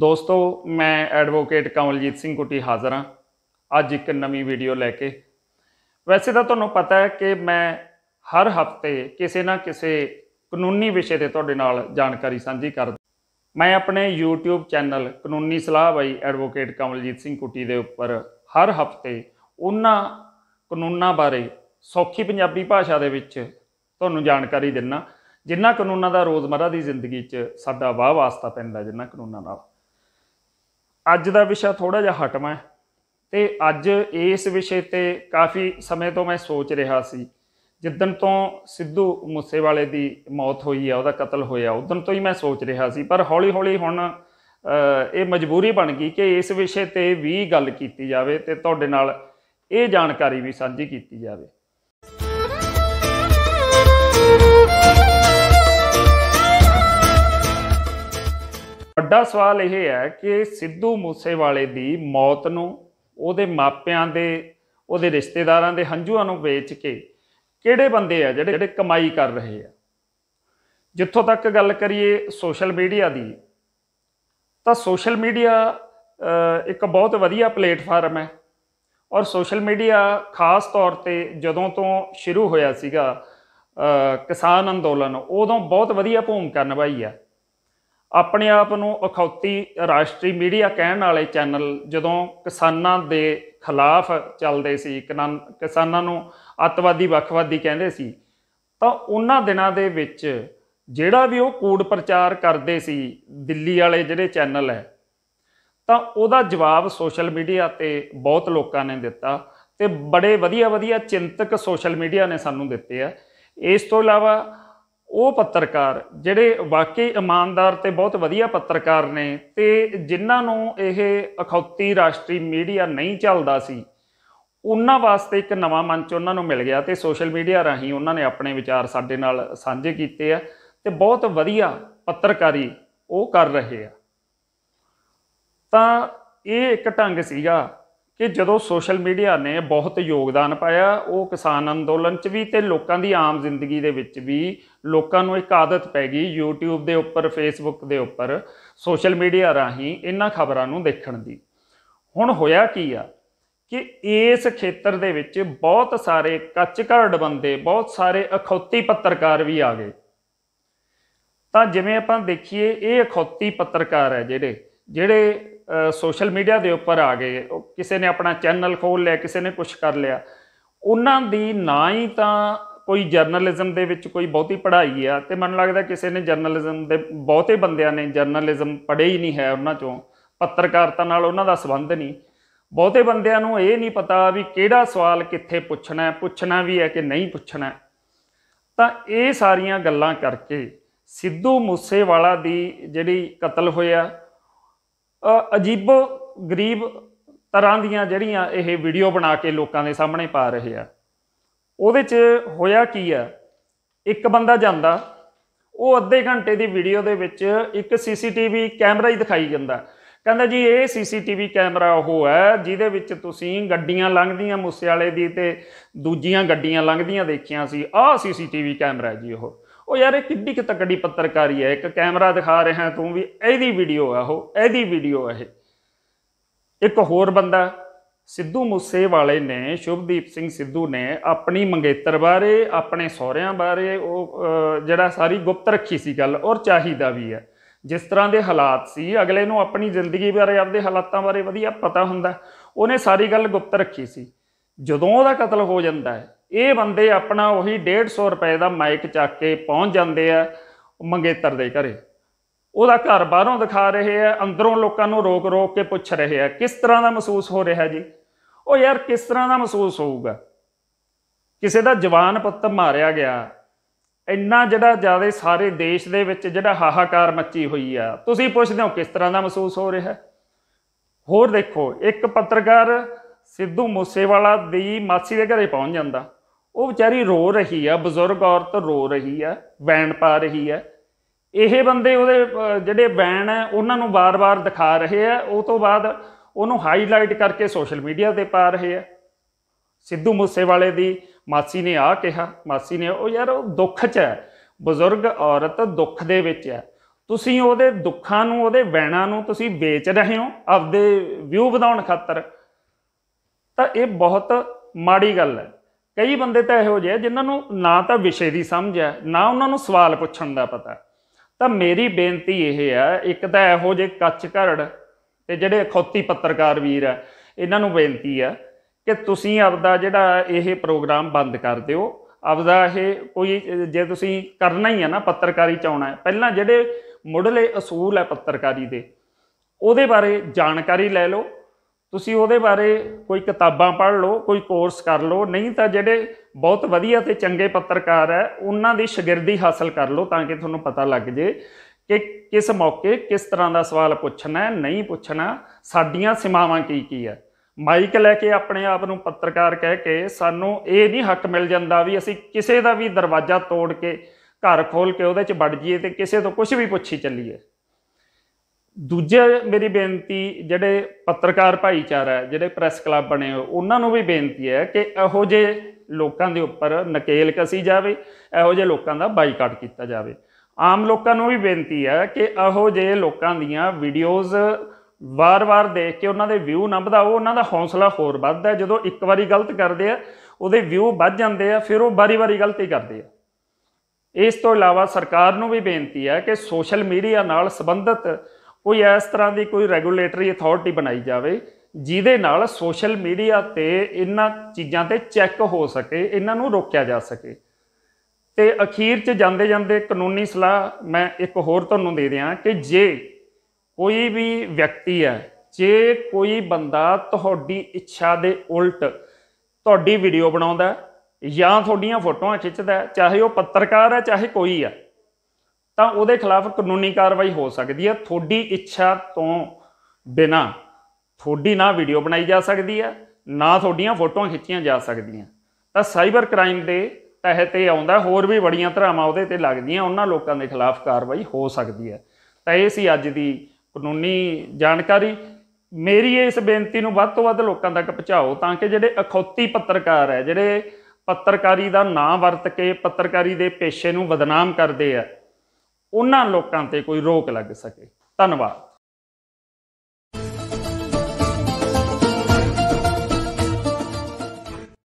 ਦੋਸਤੋ ਮੈਂ ਐਡਵੋਕੇਟ ਕਮਲਜੀਤ ਸਿੰਘ ਕੁੱਟੀ ਹਾਜ਼ਰ ਹਾਂ ਅੱਜ ਇੱਕ ਨਵੀਂ ਵੀਡੀਓ ਲੈ ਕੇ ਵੈਸੇ ਤਾਂ ਤੁਹਾਨੂੰ ਪਤਾ ਹੈ ਕਿ ਮੈਂ ਹਰ ਹਫਤੇ ਕਿਸੇ ਨਾ ਕਿਸੇ ਕਾਨੂੰਨੀ ਵਿਸ਼ੇ ਤੇ ਤੁਹਾਡੇ ਨਾਲ ਜਾਣਕਾਰੀ ਸਾਂਝੀ ਕਰਦਾ ਮੈਂ ਆਪਣੇ YouTube ਚੈਨਲ ਕਾਨੂੰਨੀ ਸਲਾਹ ਬਾਈ ਐਡਵੋਕੇਟ ਕਮਲਜੀਤ ਸਿੰਘ ਕੁੱਟੀ ਦੇ ਉੱਪਰ ਹਰ ਹਫਤੇ ਉਹਨਾਂ ਕਾਨੂੰਨਾਂ ਬਾਰੇ ਸੌਖੀ ਪੰਜਾਬੀ ਭਾਸ਼ਾ ਦੇ ਵਿੱਚ ਤੁਹਾਨੂੰ ਜਾਣਕਾਰੀ ਦਿੰਨਾ ਜਿੰਨਾ ਕਾਨੂੰਨਾਂ ਦਾ ਰੋਜ਼ਮਰਾ ਦੀ ਜ਼ਿੰਦਗੀ 'ਚ ਸਾਡਾ ਵਾਹ ਵਾਸਤਾ ਪੈਂਦਾ ਜਿੰਨਾ ਕਾਨੂੰਨਾਂ ਨਾਲ ਅੱਜ ਦਾ ਵਿਸ਼ਾ ਥੋੜਾ ਜਿਹਾ ਹਟਵਾਂ ਹੈ ਤੇ ਅੱਜ ਇਸ ਵਿਸ਼ੇ ਤੇ ਕਾਫੀ ਸਮੇਂ ਤੋਂ ਮੈਂ ਸੋਚ ਰਿਹਾ ਸੀ ਜਿੱਦਣ ਤੋਂ ਸਿੱਧੂ ਮੂਸੇਵਾਲੇ ਦੀ ਮੌਤ ਹੋਈ ਆ ਉਹਦਾ ਕਤਲ ਹੋਇਆ ਉਦੋਂ ਤੋਂ ਹੀ ਮੈਂ ਸੋਚ ਰਿਹਾ ਸੀ ਪਰ ਹੌਲੀ-ਹੌਲੀ ਹੁਣ ਇਹ ਮਜਬੂਰੀ ਬਣ ਗਈ ਕਿ ਇਸ ਵਿਸ਼ੇ ਤੇ ਵੀ ਗੱਲ ਕੀਤੀ ਜਾਵੇ ਤੇ ਤੁਹਾਡੇ ਨਾਲ ਇਹ ਜਾਣਕਾਰੀ ਵੀ ਸਾਂਝੀ ਕੀਤੀ ਜਾਵੇ ਵੱਡਾ ਸਵਾਲ ਇਹ ਹੈ ਕਿ ਸਿੱਧੂ ਮੂਸੇਵਾਲੇ ਦੀ ਮੌਤ ਨੂੰ ਉਹਦੇ ਮਾਪਿਆਂ ਦੇ ਉਹਦੇ ਰਿਸ਼ਤੇਦਾਰਾਂ ਦੇ ਹੰਝੂਆਂ ਨੂੰ ਵੇਚ ਕੇ ਕਿਹੜੇ ਬੰਦੇ ਆ ਜਿਹੜੇ ਜਿਹੜੇ ਕਮਾਈ ਕਰ ਰਹੇ ਆ ਜਿੱਥੋਂ ਤੱਕ ਗੱਲ ਕਰੀਏ ਸੋਸ਼ਲ ਮੀਡੀਆ ਦੀ ਤਾਂ ਸੋਸ਼ਲ ਮੀਡੀਆ ਇੱਕ ਬਹੁਤ ਵਧੀਆ ਪਲੇਟਫਾਰਮ ਹੈ ਔਰ ਸੋਸ਼ਲ ਮੀਡੀਆ ਖਾਸ ਤੌਰ ਤੇ ਜਦੋਂ ਤੋਂ ਸ਼ੁਰੂ ਹੋਇਆ ਸੀਗਾ ਕਿਸਾਨ ਅੰਦੋਲਨ ਉਦੋਂ ਬਹੁਤ ਵਧੀਆ ਭੂਮਿਕਾ ਨਿਭਾਈ ਆ ਆਪਣੇ ਆਪ ਨੂੰ ਅਖੌਤੀ ਰਾਸ਼ਟਰੀ ਮੀਡੀਆ ਕਹਿਣ ਵਾਲੇ ਚੈਨਲ ਜਦੋਂ ਕਿਸਾਨਾਂ ਦੇ ਖਿਲਾਫ ਚੱਲਦੇ ਸੀ ਕਿਸਾਨਾਂ ਨੂੰ ਅਤਵਾਦੀ ਵੱਖਵਾਦੀ ਕਹਿੰਦੇ ਸੀ ਤਾਂ ਉਹਨਾਂ ਦਿਨਾਂ ਦੇ ਵਿੱਚ ਜਿਹੜਾ ਵੀ ਉਹ ਕੂੜ ਪ੍ਰਚਾਰ ਕਰਦੇ ਸੀ ਦਿੱਲੀ ਵਾਲੇ ਜਿਹੜੇ ਚੈਨਲ ਹੈ ਤਾਂ ਉਹਦਾ ਜਵਾਬ ਸੋਸ਼ਲ ਮੀਡੀਆ ਤੇ ਬਹੁਤ ਲੋਕਾਂ ਨੇ ਦਿੱਤਾ ਤੇ ਬੜੇ ਵਧੀਆ ਵਧੀਆ ਚਿੰਤਕ ਸੋਸ਼ਲ ਮੀਡੀਆ ਨੇ ਸਾਨੂੰ ਦਿੱਤੇ ਆ ਇਸ ਤੋਂ ਇਲਾਵਾ ਉਹ ਪੱਤਰਕਾਰ ਜਿਹੜੇ ਵਾਕਈ ਇਮਾਨਦਾਰ ਤੇ ਬਹੁਤ ਵਧੀਆ ਪੱਤਰਕਾਰ ਨੇ ਤੇ ਜਿਨ੍ਹਾਂ ਨੂੰ ਇਹ ਅਖੌਤੀ ਰਾਸ਼ਟਰੀ ਮੀਡੀਆ ਨਹੀਂ ਚੱਲਦਾ ਸੀ ਉਹਨਾਂ ਵਾਸਤੇ ਇੱਕ ਨਵਾਂ ਮੰਚ ਉਹਨਾਂ ਨੂੰ ਮਿਲ ਗਿਆ ਤੇ ਸੋਸ਼ਲ ਮੀਡੀਆ ਰਾਹੀਂ ਉਹਨਾਂ ਨੇ ਆਪਣੇ ਵਿਚਾਰ ਸਾਡੇ ਨਾਲ ਸਾਂਝੇ ਕੀਤੇ ਆ ਤੇ ਬਹੁਤ ਵਧੀਆ ਪੱਤਰਕਾਰੀ ਉਹ ਕਰ ਰਹੇ ਆ ਤਾਂ ਇਹ ਇੱਕ ਢੰਗ ਸੀਗਾ ਕਿ ਜਦੋਂ ਸੋਸ਼ਲ ਮੀਡੀਆ ਨੇ ਬਹੁਤ ਯੋਗਦਾਨ ਪਾਇਆ ਉਹ ਕਿਸਾਨ ਅੰਦੋਲਨ 'ਚ ਵੀ ਤੇ ਲੋਕਾਂ ਦੀ ਆਮ ਜ਼ਿੰਦਗੀ ਦੇ ਵਿੱਚ ਵੀ ਲੋਕਾਂ ਨੂੰ ਇੱਕ ਆਦਤ ਪੈ ਗਈ YouTube ਦੇ ਉੱਪਰ Facebook ਦੇ ਉੱਪਰ ਸੋਸ਼ਲ ਮੀਡੀਆ ਰਾਹੀਂ ਇਹਨਾਂ ਖਬਰਾਂ ਨੂੰ ਦੇਖਣ ਦੀ ਹੁਣ ਹੋਇਆ ਕੀ ਆ ਕਿ ਇਸ ਖੇਤਰ ਦੇ ਵਿੱਚ ਬਹੁਤ ਸਾਰੇ ਕੱਚ ਘੜ ਬੰਦੇ ਬਹੁਤ ਸਾਰੇ ਅਖੌਤੀ ਪੱਤਰਕਾਰ ਵੀ ਆ ਗਏ ਤਾਂ ਜਿਵੇਂ ਆਪਾਂ ਦੇਖੀਏ ਇਹ ਅਖੌਤੀ ਪੱਤਰਕਾਰ ਹੈ ਜਿਹੜੇ ਜਿਹੜੇ ਸੋਸ਼ਲ ਮੀਡੀਆ ਦੇ ਉੱਪਰ ਆ ਗਏ ਕਿਸੇ ਨੇ ਆਪਣਾ ਚੈਨਲ ਖੋਲ ਲਿਆ ਕਿਸੇ ਨੇ ਕੁਝ ਕਰ ਲਿਆ ਉਹਨਾਂ ਦੀ ਨਾ ਹੀ ਤਾਂ ਕੋਈ ਜਰਨਲਿਜ਼ਮ ਦੇ ਵਿੱਚ ਕੋਈ ਬਹੁਤੀ ਪੜ੍ਹਾਈ ਆ ਤੇ ਮੈਨੂੰ ਲੱਗਦਾ ਕਿਸੇ ਨੇ ਜਰਨਲਿਜ਼ਮ ਦੇ ਬਹੁਤੇ ਬੰਦਿਆਂ ਨੇ ਜਰਨਲਿਜ਼ਮ ਪੜ੍ਹੇ ਹੀ ਨਹੀਂ ਹੈ ਉਹਨਾਂ ਚੋਂ ਪੱਤਰਕਾਰਤਾ ਨਾਲ ਉਹਨਾਂ ਦਾ ਸਬੰਧ ਨਹੀਂ ਬਹੁਤੇ ਬੰਦਿਆਂ ਨੂੰ ਇਹ ਨਹੀਂ ਪਤਾ ਵੀ ਕਿਹੜਾ ਸਵਾਲ ਕਿੱਥੇ ਪੁੱਛਣਾ ਹੈ ਪੁੱਛਣਾ ਵੀ ਹੈ ਕਿ ਨਹੀਂ ਪੁੱਛਣਾ ਤਾਂ ਇਹ ਸਾਰੀਆਂ ਗੱਲਾਂ ਕਰਕੇ ਸਿੱਧੂ ਮੂਸੇਵਾਲਾ ਦੀ ਜਿਹੜੀ ਕਤਲ ਹੋਇਆ ਅਜੀਬੋ ਗਰੀਬ ਤਰ੍ਹਾਂ ਦੀਆਂ ਜਿਹੜੀਆਂ ਇਹ ਵੀਡੀਓ ਬਣਾ ਕੇ ਲੋਕਾਂ ਦੇ ਸਾਹਮਣੇ ਪਾ ਰਹੇ ਆ ਉਹਦੇ 'ਚ ਹੋਇਆ ਕੀ ਆ ਇੱਕ ਬੰਦਾ ਜਾਂਦਾ ਉਹ ਅੱਧੇ ਘੰਟੇ ਦੀ ਵੀਡੀਓ ਦੇ ਵਿੱਚ ਇੱਕ ਸੀਸੀਟੀਵੀ ਕੈਮਰਾ ਹੀ ਦਿਖਾਈ ਜਾਂਦਾ ਕਹਿੰਦਾ ਜੀ ਇਹ ਸੀਸੀਟੀਵੀ ਕੈਮਰਾ ਉਹ ਹੈ ਜਿਹਦੇ ਵਿੱਚ ਤੁਸੀਂ ਗੱਡੀਆਂ ਲੰਘਦੀਆਂ ਮੁੱਸੇ ਵਾਲੇ ਦੀ ਤੇ ਦੂਜੀਆਂ ਗੱਡੀਆਂ ਲੰਘਦੀਆਂ ਦੇਖੀਆਂ ਸੀ ਆਹ ਸੀਸੀਟੀਵੀ ਕੈਮਰਾ ਜੀ ਉਹ ਉਹ ਯਾਰ ਇਹ ਕਿੱਡੀ ਕਿ ਤਕੜੀ ਪੱਤਰਕਾਰੀ ਹੈ ਇੱਕ ਕੈਮਰਾ ਦਿਖਾ ਰਿਹਾ ਤੂੰ ਵੀ ਇਹਦੀ ਵੀਡੀਓ ਆ ਉਹ ਇਹਦੀ ਵੀਡੀਓ ਆ ਇਹ ਇੱਕ ਹੋਰ ਬੰਦਾ ਸਿੱਧੂ ਮੂਸੇ ਵਾਲੇ ਨੇ ਸ਼ੁਭਦੀਪ ਸਿੰਘ ਸਿੱਧੂ ਨੇ ਆਪਣੀ ਮੰਗੇਤਰ ਬਾਰੇ ਆਪਣੇ ਸਹੁਰਿਆਂ ਬਾਰੇ ਉਹ ਜਿਹੜਾ ਸਾਰੀ ਗੁਪਤ ਰੱਖੀ ਸੀ ਗੱਲ ਔਰ ਚਾਹੀਦਾ ਵੀ ਹੈ ਜਿਸ ਤਰ੍ਹਾਂ ਦੇ ਹਾਲਾਤ ਸੀ ਅਗਲੇ ਨੂੰ ਆਪਣੀ ਜ਼ਿੰਦਗੀ ਬਾਰੇ ਆਪਦੇ ਹਾਲਾਤਾਂ ਬਾਰੇ ਵਧੀਆ ਪਤਾ ਹੁੰਦਾ ਉਹਨੇ ਸਾਰੀ ਗੱਲ ਗੁਪਤ ਰੱਖੀ ਸੀ ਜਦੋਂ ਉਹਦਾ ਕਤਲ ਹੋ ਜਾਂਦਾ ਹੈ ਇਹ ਬੰਦੇ ਆਪਣਾ ਉਹੀ 150 ਰੁਪਏ ਦਾ ਮਾਈਕ ਚੱਕ ਕੇ ਪਹੁੰਚ ਜਾਂਦੇ ਆ ਮੰਗੇਤਰ ਦੇ ਘਰੇ ਉਹਦਾ ਘਰ ਬਾਹਰੋਂ ਦਿਖਾ ਰਹੇ ਆ ਅੰਦਰੋਂ ਲੋਕਾਂ ਨੂੰ ਰੋਕ-ਰੋਕ ਕੇ ਪੁੱਛ ਰਹੇ ਆ ਕਿਸ ਤਰ੍ਹਾਂ ਦਾ ਮਹਿਸੂਸ ਹੋ ਰਿਹਾ ਜੀ ਉਹ ਯਾਰ ਕਿਸ ਤਰ੍ਹਾਂ ਦਾ ਮਹਿਸੂਸ ਹੋਊਗਾ ਕਿਸੇ ਦਾ ਜਵਾਨ ਪੁੱਤ ਮਾਰਿਆ ਗਿਆ ਇੰਨਾ ਜਿਹੜਾ ਜਿਆਦਾ ਸਾਰੇ ਦੇਸ਼ ਦੇ ਵਿੱਚ ਜਿਹੜਾ ਹਾਹਾਕਾਰ ਮੱਚੀ ਹੋਈ ਆ ਤੁਸੀਂ ਪੁੱਛਦੇ ਹੋ ਕਿਸ ਤਰ੍ਹਾਂ ਦਾ ਮਹਿਸੂਸ ਹੋ ਰਿਹਾ ਹੋਰ ਦੇਖੋ ਇੱਕ ਪੱਤਰਕਾਰ ਸਿੱਧੂ ਮੂਸੇਵਾਲਾ ਦੀ ਮਾਸੀ ਦੇ ਘਰੇ ਪਹੁੰਚ ਜਾਂਦਾ ਉਹ ਵਿਚਾਰੀ ਰੋ ਰਹੀ ਆ ਬਜ਼ੁਰਗ ਔਰਤ ਰੋ ਰਹੀ ਆ ਬੈਣ ਪਾ ਰਹੀ ਆ ਇਹ ਬੰਦੇ ਉਹਦੇ ਜਿਹੜੇ ਬੈਣ ਆ ਉਹਨਾਂ ਨੂੰ ਬਾਰ-ਬਾਰ ਦਿਖਾ ਰਹੇ ਆ ਉਹ ਤੋਂ ਬਾਅਦ ਉਹਨੂੰ ਹਾਈਲਾਈਟ ਕਰਕੇ ਸੋਸ਼ਲ ਮੀਡੀਆ ਤੇ ਪਾ ਰਹੇ ਆ ਸਿੱਧੂ ਮੂਸੇਵਾਲੇ ਦੀ ਮਾਸੀ ਨੇ ਆ ਕਿਹਾ ਮਾਸੀ ਨੇ ਉਹ ਯਾਰ ਉਹ ਦੁੱਖ 'ਚ ਹੈ ਬਜ਼ੁਰਗ ਔਰਤ ਦੁੱਖ ਦੇ ਵਿੱਚ ਹੈ ਤੁਸੀਂ ਉਹਦੇ ਦੁੱਖਾਂ ਨੂੰ ਉਹਦੇ ਬੈਣਾਂ ਨੂੰ ਤੁਸੀਂ ਵੇਚ ਰਹੇ ਹੋ ਆਪਦੇ ਵਿਊ ਵਧਾਉਣ ਖਾਤਰ ਤਾਂ ਇਹ ਬਹੁਤ ਮਾੜੀ ਗੱਲ ਹੈ ਕਈ ਬੰਦੇ ਤਾਂ ਇਹੋ ਜਿਹੇ ਜਿਨ੍ਹਾਂ ਨੂੰ ਨਾ ਤਾਂ ਵਿਸ਼ੇ ਦੀ ਸਮਝ ਹੈ ਨਾ ਉਹਨਾਂ ਨੂੰ ਸਵਾਲ ਪੁੱਛਣ ਦਾ ਪਤਾ ਤਾਂ ਮੇਰੀ ਬੇਨਤੀ ਇਹ ਹੈ ਇੱਕ ਤਾਂ ਇਹੋ ਜਿਹੇ ਕੱਚ ਘੜੜ ਤੇ ਜਿਹੜੇ ਖੌਤੀ ਪੱਤਰਕਾਰ ਵੀਰ ਆ ਇਹਨਾਂ ਨੂੰ ਬੇਨਤੀ ਆ ਕਿ ਤੁਸੀਂ ਆਪਦਾ ਜਿਹੜਾ ਇਹ ਪ੍ਰੋਗਰਾਮ ਬੰਦ ਕਰ ਦਿਓ ਆਪਦਾ ਇਹ ਕੋਈ ਜੇ ਤੁਸੀਂ ਕਰਨਾ ਹੀ ਆ ਨਾ ਪੱਤਰਕਾਰੀ ਚਾਉਣਾ ਪਹਿਲਾਂ ਜਿਹੜੇ ਮੁੱਢਲੇ ਅਸੂਲ ਹੈ ਪੱਤਰਕਾਰੀ ਦੇ ਉਹਦੇ ਬਾਰੇ ਜਾਣਕਾਰੀ ਲੈ ਲਓ ਤੁਸੀਂ ਉਹਦੇ ਬਾਰੇ ਕੋਈ ਕਿਤਾਬਾਂ ਪੜ੍ਹ ਲਓ ਕੋਈ ਕੋਰਸ ਕਰ ਲਓ ਨਹੀਂ ਤਾਂ ਜਿਹੜੇ ਬਹੁਤ ਵਧੀਆ ਤੇ ਚੰਗੇ ਪੱਤਰਕਾਰ ਹੈ ਉਹਨਾਂ ਦੀ ਸ਼ਾਗਿਰਦੀ ਹਾਸਲ ਕਰ ਲਓ ਤਾਂ ਕਿ ਤੁਹਾਨੂੰ ਪਤਾ ਲੱਗ ਜੇ ਕਿ ਕਿਸ ਮੌਕੇ ਕਿਸ ਤਰ੍ਹਾਂ ਦਾ ਸਵਾਲ ਪੁੱਛਣਾ ਹੈ ਨਹੀਂ ਪੁੱਛਣਾ ਸਾਡੀਆਂ ਸੀਮਾਵਾਂ ਕੀ ਕੀ ਹੈ ਮਾਈਕ ਲੈ ਕੇ ਆਪਣੇ ਆਪ ਨੂੰ ਪੱਤਰਕਾਰ ਕਹਿ ਕੇ ਸਾਨੂੰ ਇਹ ਨਹੀਂ ਹੱਕ ਮਿਲ ਜਾਂਦਾ ਵੀ ਅਸੀਂ ਕਿਸੇ ਦਾ ਵੀ ਦਰਵਾਜ਼ਾ ਤੋੜ ਕੇ ਘਰ ਖੋਲ ਕੇ ਉਹਦੇ 'ਚ ਵੜ ਜਾਈਏ ਤੇ ਕਿਸੇ ਤੋਂ ਕੁਝ ਵੀ ਪੁੱਛੀ ਚੱਲੀਏ ਦੂਜੇ ਮੇਰੀ ਬੇਨਤੀ ਜਿਹੜੇ ਪੱਤਰਕਾਰ ਭਾਈਚਾਰਾ ਹੈ ਜਿਹੜੇ ਪ੍ਰੈਸ ਕਲੱਬ ਬਣੇ ਹੋ ਉਹਨਾਂ ਨੂੰ ਵੀ ਬੇਨਤੀ ਹੈ ਕਿ ਇਹੋ ਜੇ ਲੋਕਾਂ ਦੇ ਉੱਪਰ ਨਕੇਲ ਕਸੀ ਜਾਵੇ ਇਹੋ ਜੇ ਲੋਕਾਂ ਦਾ ਬਾਈਕਾਟ ਕੀਤਾ ਜਾਵੇ ਆਮ ਲੋਕਾਂ ਨੂੰ ਵੀ ਬੇਨਤੀ ਹੈ ਕਿ ਇਹੋ ਜੇ ਲੋਕਾਂ ਦੀਆਂ ਵੀਡੀਓਜ਼ ਵਾਰ-ਵਾਰ ਦੇਖ ਕੇ ਉਹਨਾਂ ਦੇ ਵਿਊ ਨਾ ਵਧਾਓ ਉਹਨਾਂ ਦਾ ਹੌਸਲਾ ਹੋਰ ਵੱਧਦਾ ਜਦੋਂ ਇੱਕ ਵਾਰੀ ਗਲਤ ਕਰਦੇ ਆ ਉਹਦੇ ਵਿਊ ਵੱਧ ਜਾਂਦੇ ਆ ਫਿਰ ਉਹ ਵਾਰੀ-ਵਾਰੀ ਗਲਤੀ ਕਰਦੇ ਆ ਇਸ ਤੋਂ ਇਲਾਵਾ ਸਰਕਾਰ ਨੂੰ ਵੀ ਬੇਨਤੀ ਹੈ ਕਿ ਸੋਸ਼ਲ ਮੀਡੀਆ ਨਾਲ ਸੰਬੰਧਿਤ ਕੋਈ ਇਸ ਤਰ੍ਹਾਂ ਦੀ ਕੋਈ ਰੈਗੂਲੇਟਰੀ ਅਥਾਰਟੀ ਬਣਾਈ ਜਾਵੇ ਜਿਹਦੇ ਨਾਲ ਸੋਸ਼ਲ ਮੀਡੀਆ ਤੇ ਇਹਨਾਂ ਚੀਜ਼ਾਂ ਤੇ ਚੈੱਕ ਹੋ ਸਕੇ ਇਹਨਾਂ ਨੂੰ ਰੋਕਿਆ ਜਾ ਸਕੇ ਤੇ ਅਖੀਰ 'ਚ ਜਾਂਦੇ ਜਾਂਦੇ ਕਾਨੂੰਨੀ ਸਲਾਹ ਮੈਂ ਇੱਕ ਹੋਰ ਤੁਹਾਨੂੰ ਦੇ ਦਿਆਂ ਕਿ ਜੇ ਕੋਈ ਵੀ ਵਿਅਕਤੀ ਹੈ ਜੇ ਕੋਈ ਬੰਦਾ ਤੁਹਾਡੀ ਇੱਛਾ ਦੇ ਉਲਟ ਤੁਹਾਡੀ ਵੀਡੀਓ ਬਣਾਉਂਦਾ ਜਾਂ ਤੁਹਾਡੀਆਂ ਫੋਟੋਆਂ ਖਿੱਚਦਾ ਚਾਹੇ ਉਹ ਪੱਤਰਕਾਰ ਹੈ ਚਾਹੇ ਕੋਈ ਹੈ ਤਾਂ ਉਹਦੇ ਖਿਲਾਫ ਕਾਨੂੰਨੀ ਕਾਰਵਾਈ ਹੋ ਸਕਦੀ ਹੈ ਥੋੜੀ ਇੱਛਾ ਤੋਂ ਬਿਨਾ ਥੋੜੀ ਨਾ ਵੀਡੀਓ ਬਣਾਈ ਜਾ ਸਕਦੀ ਹੈ ਨਾ ਤੁਹਾਡੀਆਂ ਫੋਟੋਆਂ ਖਿੱਚੀਆਂ ਜਾ ਸਕਦੀਆਂ ਤਾਂ ਸਾਈਬਰ ਕ੍ਰਾਈਮ ਦੇ ਤਹਿਤ ਇਹ ਆਉਂਦਾ ਹੋਰ ਵੀ ਬੜੀਆਂ ਧਰਾਵਾਂ ਉਹਦੇ ਤੇ ਲੱਗਦੀਆਂ ਉਹਨਾਂ ਲੋਕਾਂ ਦੇ ਖਿਲਾਫ ਕਾਰਵਾਈ ਹੋ ਸਕਦੀ ਹੈ ਤਾਂ ਇਹ ਸੀ ਅੱਜ ਦੀ ਕਾਨੂੰਨੀ ਜਾਣਕਾਰੀ ਮੇਰੀ ਇਸ ਬੇਨਤੀ ਨੂੰ ਵੱਧ ਤੋਂ ਵੱਧ ਲੋਕਾਂ ਤੱਕ ਪਹੁੰਚਾਓ ਤਾਂ ਕਿ ਜਿਹੜੇ ਅਖੌਤੀ ਪੱਤਰਕਾਰ ਹੈ ਜਿਹੜੇ ਪੱਤਰਕਾਰੀ ਦਾ ਨਾਂ ਵਰਤ ਕੇ ਪੱਤਰਕਾਰੀ ਦੇ ਪੇਸ਼ੇ ਨੂੰ ਬਦਨਾਮ ਕਰਦੇ ਆ ਉਹਨਾਂ ਲੋਕਾਂ ਤੇ ਕੋਈ ਰੋਕ ਲੱਗ ਸਕੇ ਧੰਨਵਾਦ